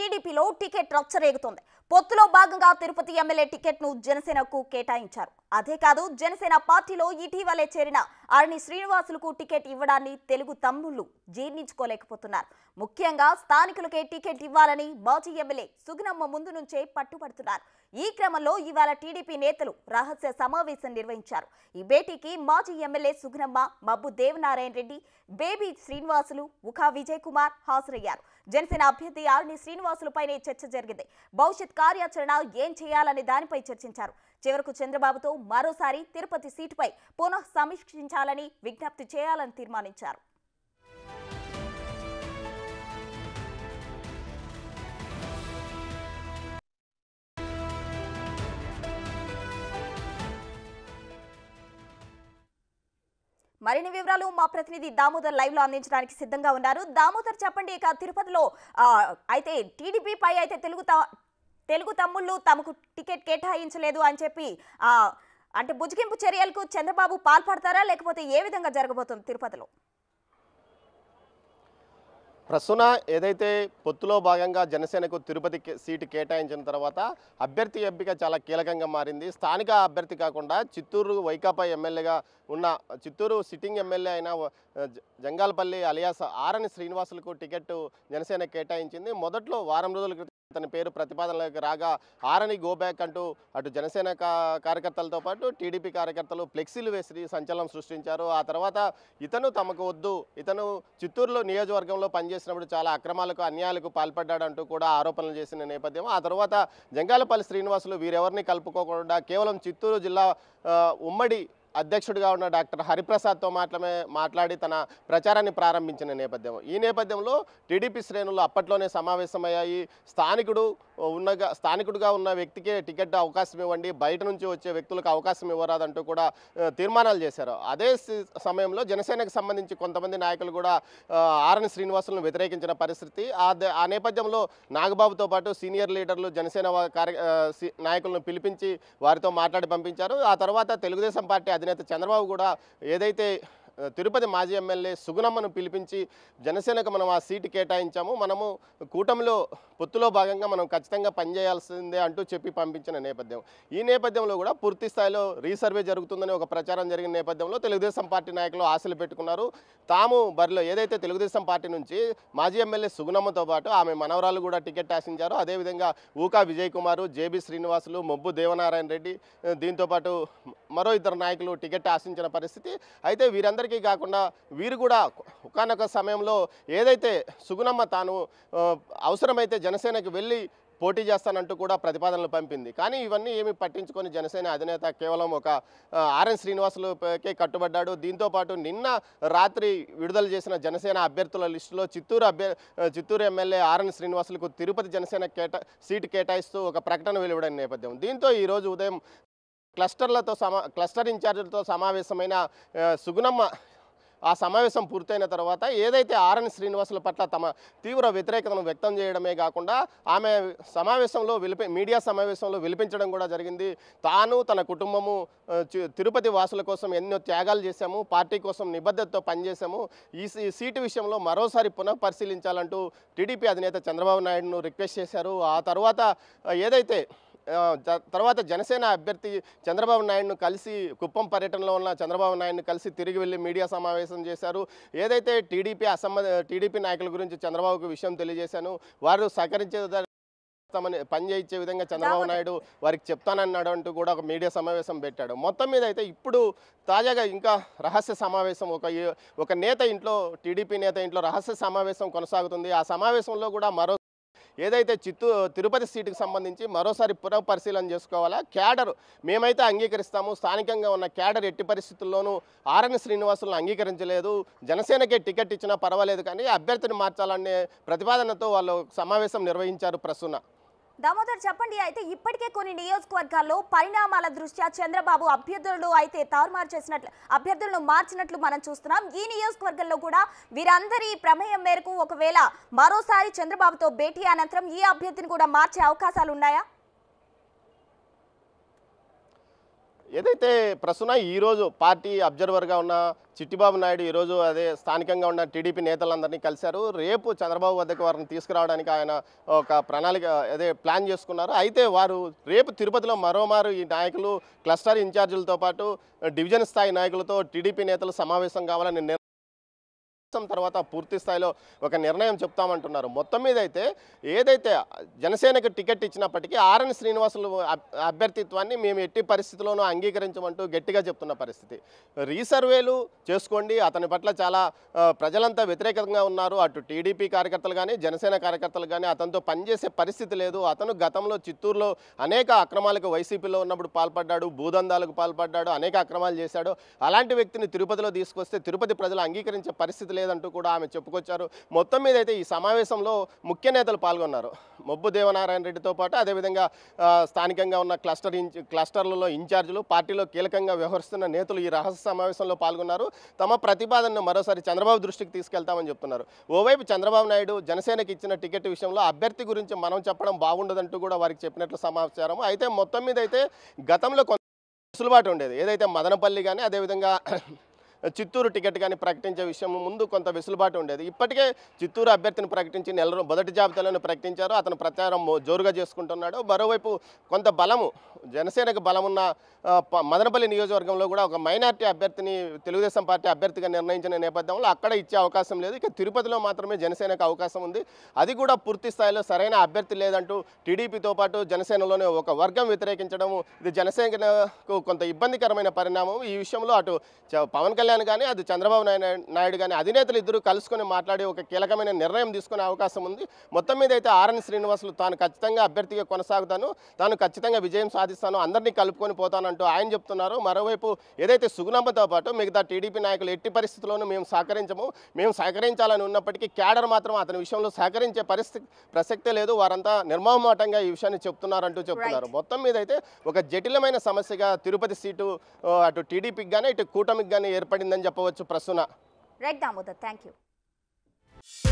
టీడీపీలో టికెట్ రచ్చ పొత్తులో భాగంగా తిరుపతి ఎమ్మెల్యే టికెట్ను జనసేనకు కేటాయించారు అదే కాదు జనసేన పార్టీలో ఇటీవలే చేరిన అరణి శ్రీనివాసులకు టికెట్ ఇవ్వడాన్ని తెలుగు తమ్ముళ్లు జీర్ణించుకోలేకపోతున్నారు ముఖ్యంగా స్థానికులకే టికెట్ ఇవ్వాలని మాజీ ఎమ్మెల్యే సుగుణమ్మ ముందు నుంచే పట్టుబడుతున్నారు ఈ క్రమంలో ఇవాళ టీడీపీ నేతలు రహస్య సమావేశం నిర్వహించారు ఈ భేటీకి మాజీ ఎమ్మెల్యే సుగుణమ్మ మబ్బు దేవనారాయణ రెడ్డి బేబీ శ్రీనివాసులు ఉఖా విజయ్ కుమార్ హాజరయ్యారు జనసేన అభ్యర్థి ఆరుని శ్రీనివాసులపైనే చర్చ జరిగింది భవిష్యత్ కార్యాచరణ ఏం చేయాలనే దానిపై చర్చించారు చివరకు చంద్రబాబుతో మరోసారి తిరుపతి సీటుపై పునః సమీక్షించాలని విజ్ఞప్తి చేయాలని తీర్మానించారు మరిన్ని వివరాలు మా ప్రతినిధి దామోదర్ లైవ్ లో అందించడానికి సిద్ధంగా ఉన్నారు దామోదర్ చెప్పండి ఇక తిరుపతిలో అయితే టీడీపీ పై అయితే తెలుగు తెలుగు తమ్ముళ్ళు తమకు టికెట్ కేటాయించలేదు అని చెప్పి అంటే బుజ్జిగింపు చర్యలకు చంద్రబాబు పాల్పడతారా లేకపోతే ఏ విధంగా జరగబోతుంది తిరుపతిలో ప్రస్తున ఏదైతే పొత్తులో భాగంగా జనసేనకు తిరుపతి సీటు కేటాయించిన తర్వాత అభ్యర్థి ఎంపిక చాలా కీలకంగా మారింది స్థానిక అభ్యర్థి కాకుండా చిత్తూరు వైకాపా ఎమ్మెల్యేగా ఉన్న చిత్తూరు సిట్టింగ్ ఎమ్మెల్యే అయిన జంగాలపల్లి అలియాస్ ఆరని శ్రీనివాసులకు టికెట్ జనసేన కేటాయించింది మొదట్లో వారం రోజుల అతని పేరు ప్రతిపాదనలోకి రాగా ఆరని గోబ్యాక్ అంటూ అటు జనసేన కార్యకర్తలతో పాటు టీడీపీ కార్యకర్తలు ఫ్లెక్సీలు వేసి సంచలనం సృష్టించారు ఆ తర్వాత ఇతను తమకు వద్దు ఇతను చిత్తూరులో నియోజకవర్గంలో పనిచేసినప్పుడు చాలా అక్రమాలకు అన్యాయాలకు పాల్పడ్డాడంటూ కూడా ఆరోపణలు చేసిన నేపథ్యం ఆ తర్వాత జంగాలపల్లి శ్రీనివాసులు వీరెవరిని కలుపుకోకుండా కేవలం చిత్తూరు జిల్లా ఉమ్మడి అధ్యక్షుడిగా ఉన్న డాక్టర్ హరిప్రసాద్తో మాత్రమే మాట్లాడి తన ప్రచారాన్ని ప్రారంభించిన నేపథ్యం ఈ నేపథ్యంలో టీడీపీ శ్రేణులు అప్పట్లోనే సమావేశమయ్యాయి స్థానికుడు ఉన్నగా స్థానికుడుగా ఉన్న వ్యక్తికే టికెట్ అవకాశం ఇవ్వండి బయట నుంచి వచ్చే వ్యక్తులకు అవకాశం ఇవ్వరాదంటూ కూడా తీర్మానాలు చేశారు అదే సమయంలో జనసేనకు సంబంధించి కొంతమంది నాయకులు కూడా ఆర్ఎన్ శ్రీనివాసులను వ్యతిరేకించిన పరిస్థితి ఆ నేపథ్యంలో నాగబాబుతో పాటు సీనియర్ లీడర్లు జనసేన కార్య నాయకులను పిలిపించి వారితో మాట్లాడి పంపించారు ఆ తర్వాత తెలుగుదేశం పార్టీ అధినేత చంద్రబాబు కూడా ఏదైతే తిరుపతి మాజీ ఎమ్మెల్యే సుగుణమ్మను పిలిపించి జనసేనకు మనం ఆ సీటు కేటాయించాము మనము కూటమిలో పొత్తులో భాగంగా మనం ఖచ్చితంగా పనిచేయాల్సిందే అంటూ చెప్పి పంపించిన నేపథ్యం ఈ నేపథ్యంలో కూడా పూర్తి స్థాయిలో రీసర్వే జరుగుతుందని ఒక ప్రచారం జరిగిన నేపథ్యంలో తెలుగుదేశం పార్టీ నాయకులు ఆశలు పెట్టుకున్నారు తాము బరిలో ఏదైతే తెలుగుదేశం పార్టీ నుంచి మాజీ ఎమ్మెల్యే సుగుణమ్మతో పాటు ఆమె మనవరాలు కూడా టికెట్ ఆశించారు అదేవిధంగా ఊకా విజయ్ కుమారు జేబీ శ్రీనివాసులు మొబ్బు దేవనారాయణ రెడ్డి దీంతోపాటు మరో ఇద్దరు నాయకులు టికెట్ ఆశించిన పరిస్థితి అయితే వీరందరికీ ఇప్పటికీ కాకుండా వీరు కూడా ఒకనొక సమయంలో ఏదైతే సుగుణమ్మ తాను అవసరమైతే జనసేనకి వెళ్ళి పోటీ చేస్తానంటూ కూడా ప్రతిపాదనలు పంపింది కానీ ఇవన్నీ ఏమి పట్టించుకొని జనసేన అధినేత కేవలం ఒక ఆర్ఎన్ శ్రీనివాసులకే కట్టుబడ్డాడు దీంతోపాటు నిన్న రాత్రి విడుదల చేసిన జనసేన అభ్యర్థుల లిస్టులో చిత్తూరు అభ్యర్ చిత్తూరు ఎమ్మెల్యే ఆర్ఎన్ శ్రీనివాసులకు తిరుపతి జనసేన కేటా సీటు కేటాయిస్తూ ఒక ప్రకటన వెలువడిన నేపథ్యం దీంతో ఈరోజు ఉదయం క్లస్టర్లతో సమా క్లస్టర్ ఇన్ఛార్జీలతో సమావేశమైన సుగుణమ్మ ఆ సమావేశం పూర్తయిన తర్వాత ఏదైతే ఆర్ఎన్ శ్రీనివాసుల పట్ల తమ తీవ్ర వ్యతిరేకతను వ్యక్తం చేయడమే కాకుండా ఆమె సమావేశంలో విలిపి మీడియా సమావేశంలో విలిపించడం కూడా జరిగింది తాను తన కుటుంబము తిరుపతి వాసుల కోసం ఎన్నో త్యాగాలు చేశాము పార్టీ కోసం నిబద్ధతతో పనిచేశాము ఈ సీటు విషయంలో మరోసారి పునఃపరిశీలించాలంటూ టీడీపీ అధినేత చంద్రబాబు నాయుడును రిక్వెస్ట్ చేశారు ఆ తర్వాత ఏదైతే తర్వాత జనసేన అభ్యర్థి చంద్రబాబు నాయుడును కలిసి కుప్పం పర్యటనలో ఉన్న చంద్రబాబు నాయుడుని కలిసి తిరిగి వెళ్ళి మీడియా సమావేశం చేశారు ఏదైతే టీడీపీ అసమ్మ టీడీపీ నాయకుల గురించి చంద్రబాబుకు విషయం తెలియజేశాను వారు సహకరించే తమని చేయించే విధంగా చంద్రబాబు నాయుడు వారికి చెప్తానన్నాడు అంటూ కూడా ఒక మీడియా సమావేశం పెట్టాడు మొత్తం మీద అయితే ఇప్పుడు తాజాగా ఇంకా రహస్య సమావేశం ఒక ఒక నేత ఇంట్లో టీడీపీ నేత ఇంట్లో రహస్య సమావేశం కొనసాగుతుంది ఆ సమావేశంలో కూడా మరో ఏదైతే చిత్తూ తిరుపతి సీటుకు సంబంధించి మరోసారి పునః పరిశీలన చేసుకోవాలా క్యాడర్ మేమైతే అంగీకరిస్తాము స్థానికంగా ఉన్న క్యాడర్ ఎట్టి పరిస్థితుల్లోనూ ఆర్ఎన్ శ్రీనివాసులను అంగీకరించలేదు జనసేనకే టికెట్ ఇచ్చినా పర్వాలేదు కానీ అభ్యర్థిని మార్చాలనే ప్రతిపాదనతో వాళ్ళు సమావేశం నిర్వహించారు ప్రస్తున్న దామోదర్ చెప్పండి అయితే ఇప్పటికే కొన్ని నియోజకవర్గాల్లో పరిణామాల దృష్ట్యా చంద్రబాబు అభ్యర్థులు అయితే తారుమారు చేసినట్లు అభ్యర్థులను మార్చినట్లు మనం చూస్తున్నాం ఈ నియోజకవర్గంలో కూడా వీరందరి ప్రమేయం మేరకు ఒకవేళ మరోసారి చంద్రబాబుతో భేటీ అనంతరం ఈ అభ్యర్థిని కూడా మార్చే అవకాశాలు ఉన్నాయా ఏదైతే ప్రస్తుతం ఈరోజు పార్టీ అబ్జర్వర్గా ఉన్న చిట్టిబాబు నాయుడు ఈరోజు అదే స్థానికంగా ఉన్న టీడీపీ నేతలందరినీ కలిశారు రేపు చంద్రబాబు వద్దకు వారిని తీసుకురావడానికి ఆయన ఒక ప్రణాళిక అదే ప్లాన్ చేసుకున్నారు అయితే వారు రేపు తిరుపతిలో మరోమారు ఈ నాయకులు క్లస్టర్ ఇన్ఛార్జీలతో పాటు డివిజన్ స్థాయి నాయకులతో టీడీపీ నేతలు సమావేశం కావాలని తర్వాత పూర్తి స్థాయిలో ఒక నిర్ణయం చెప్తామంటున్నారు మొత్తం మీద అయితే ఏదైతే జనసేనకు టికెట్ ఇచ్చినప్పటికీ ఆర్ఎన్ శ్రీనివాసులు అభ్యర్థిత్వాన్ని మేము ఎట్టి పరిస్థితుల్లోనూ అంగీకరించమంటూ గట్టిగా చెప్తున్న పరిస్థితి రీసర్వేలు చేసుకోండి అతని పట్ల చాలా ప్రజలంతా వ్యతిరేకంగా ఉన్నారు అటు టీడీపీ కార్యకర్తలు కానీ జనసేన కార్యకర్తలు కానీ అతనితో పనిచేసే పరిస్థితి లేదు అతను గతంలో చిత్తూరులో అనేక అక్రమాలకు వైసీపీలో ఉన్నప్పుడు పాల్పడ్డాడు భూదందాలకు పాల్పడ్డాడు అనేక అక్రమాలు చేశాడు అలాంటి వ్యక్తిని తిరుపతిలో తీసుకొస్తే తిరుపతి ప్రజలు అంగీకరించే పరిస్థితి లేదంటూ కూడా ఆమె చెప్పుకొచ్చారు మొత్తం మీద అయితే ఈ సమావేశంలో ముఖ్య నేతలు పాల్గొన్నారు మొబ్బు దేవనారాయణ రెడ్డితో పాటు అదేవిధంగా స్థానికంగా ఉన్న క్లస్టర్ ఇన్ క్లస్టర్లలో ఇన్ఛార్జీలు పార్టీలో కీలకంగా వ్యవహరిస్తున్న నేతలు ఈ రహస్య సమావేశంలో పాల్గొన్నారు తమ ప్రతిపాదనను మరోసారి చంద్రబాబు దృష్టికి తీసుకెళ్తామని చెప్తున్నారు ఓవైపు చంద్రబాబు నాయుడు జనసేనకి ఇచ్చిన టికెట్ విషయంలో అభ్యర్థి గురించి మనం చెప్పడం బాగుండదంటూ కూడా వారికి చెప్పినట్లు సమాచారం అయితే మొత్తం మీద అయితే గతంలో కొంత వెసులుబాటు ఉండేది ఏదైతే మదనపల్లి కానీ అదేవిధంగా చిత్తూరు టికెట్ కానీ ప్రకటించే విషయం ముందు కొంత వెసులుబాటు ఉండేది ఇప్పటికే చిత్తూరు అభ్యర్థిని ప్రకటించి నెల మొదటి జాబితాలను ప్రకటించారు అతను ప్రచారం జోరుగా చేసుకుంటున్నాడు మరోవైపు కొంత బలము జనసేనకు బలమున్న మదనపల్లి నియోజకవర్గంలో కూడా ఒక మైనార్టీ అభ్యర్థిని తెలుగుదేశం పార్టీ అభ్యర్థిగా నిర్ణయించిన నేపథ్యంలో అక్కడ ఇచ్చే అవకాశం లేదు ఇక తిరుపతిలో మాత్రమే జనసేనకు అవకాశం ఉంది అది కూడా పూర్తి స్థాయిలో సరైన అభ్యర్థి లేదంటూ టీడీపీతో పాటు జనసేనలోనే ఒక వర్గం వ్యతిరేకించడం ఇది జనసేనకు కొంత ఇబ్బందికరమైన పరిణామం ఈ విషయంలో అటు పవన్ కళ్యాణ్ కళ్యాణ్ కానీ అది చంద్రబాబు నాయుడు కానీ అధినేతలు ఇద్దరు కలుసుకొని మాట్లాడి ఒక కీలకమైన నిర్ణయం తీసుకునే అవకాశం ఉంది మొత్తం మీద అయితే ఆర్ఎన్ శ్రీనివాసులు తాను ఖచ్చితంగా అభ్యర్థిగా కొనసాగుతాను తాను ఖచ్చితంగా విజయం సాధిస్తాను అందరినీ కలుపుకొని పోతానంటూ ఆయన చెప్తున్నారు మరోవైపు ఏదైతే సుగుణమ్మతో పాటు మిగతా టీడీపీ నాయకులు ఎట్టి పరిస్థితుల్లోనూ మేము సహకరించము మేము సహకరించాలని ఉన్నప్పటికీ క్యాడర్ మాత్రం అతని విషయంలో సహకరించే పరిస్థితి ప్రసక్తే లేదు వారంతా నిర్మోహమాటంగా ఈ విషయాన్ని చెప్తున్నారంటూ చెప్తున్నారు మొత్తం మీద అయితే ఒక జటిలమైన సమస్యగా తిరుపతి సీటు అటు టీడీపీకి కానీ ఇటు కూటమికి కానీ ఏర్పడి సహాయపడిందని చెప్పవచ్చు Prasuna right Damodar thank you